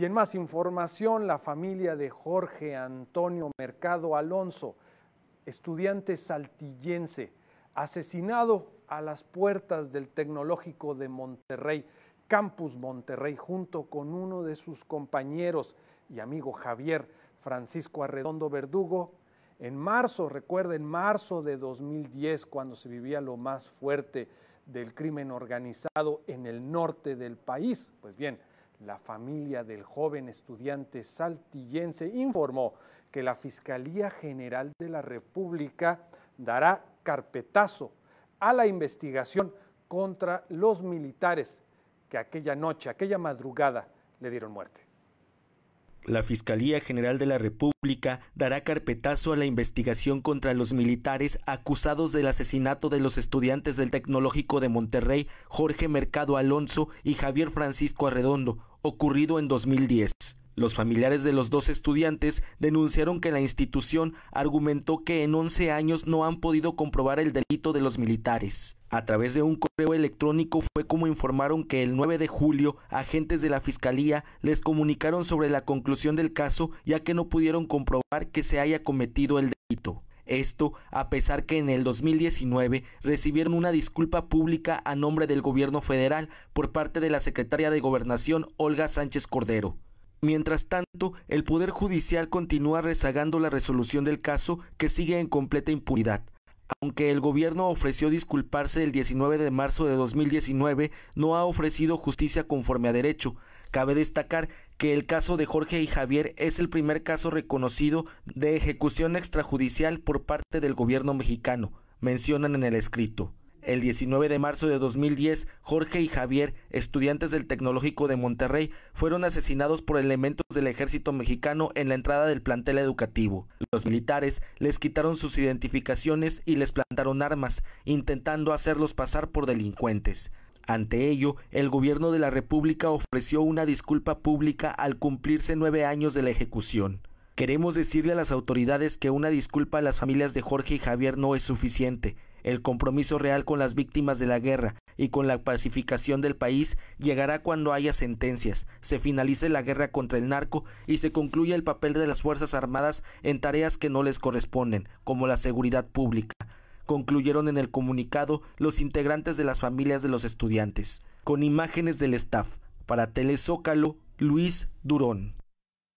Y en más información, la familia de Jorge Antonio Mercado Alonso, estudiante saltillense, asesinado a las puertas del Tecnológico de Monterrey, Campus Monterrey, junto con uno de sus compañeros y amigo Javier Francisco Arredondo Verdugo, en marzo, recuerda, en marzo de 2010, cuando se vivía lo más fuerte del crimen organizado en el norte del país. Pues bien, la familia del joven estudiante saltillense informó que la Fiscalía General de la República dará carpetazo a la investigación contra los militares que aquella noche, aquella madrugada, le dieron muerte. La Fiscalía General de la República dará carpetazo a la investigación contra los militares acusados del asesinato de los estudiantes del Tecnológico de Monterrey, Jorge Mercado Alonso y Javier Francisco Arredondo, ocurrido en 2010. Los familiares de los dos estudiantes denunciaron que la institución argumentó que en 11 años no han podido comprobar el delito de los militares. A través de un correo electrónico fue como informaron que el 9 de julio agentes de la Fiscalía les comunicaron sobre la conclusión del caso ya que no pudieron comprobar que se haya cometido el delito. Esto a pesar que en el 2019 recibieron una disculpa pública a nombre del gobierno federal por parte de la secretaria de Gobernación Olga Sánchez Cordero. Mientras tanto, el Poder Judicial continúa rezagando la resolución del caso que sigue en completa impunidad. Aunque el gobierno ofreció disculparse el 19 de marzo de 2019, no ha ofrecido justicia conforme a derecho. Cabe destacar que el caso de Jorge y Javier es el primer caso reconocido de ejecución extrajudicial por parte del gobierno mexicano, mencionan en el escrito. El 19 de marzo de 2010, Jorge y Javier, estudiantes del Tecnológico de Monterrey, fueron asesinados por elementos del ejército mexicano en la entrada del plantel educativo. Los militares les quitaron sus identificaciones y les plantaron armas, intentando hacerlos pasar por delincuentes. Ante ello, el gobierno de la República ofreció una disculpa pública al cumplirse nueve años de la ejecución. Queremos decirle a las autoridades que una disculpa a las familias de Jorge y Javier no es suficiente. El compromiso real con las víctimas de la guerra y con la pacificación del país llegará cuando haya sentencias, se finalice la guerra contra el narco y se concluya el papel de las Fuerzas Armadas en tareas que no les corresponden, como la seguridad pública. Concluyeron en el comunicado los integrantes de las familias de los estudiantes. Con imágenes del staff, para Telezócalo, Luis Durón.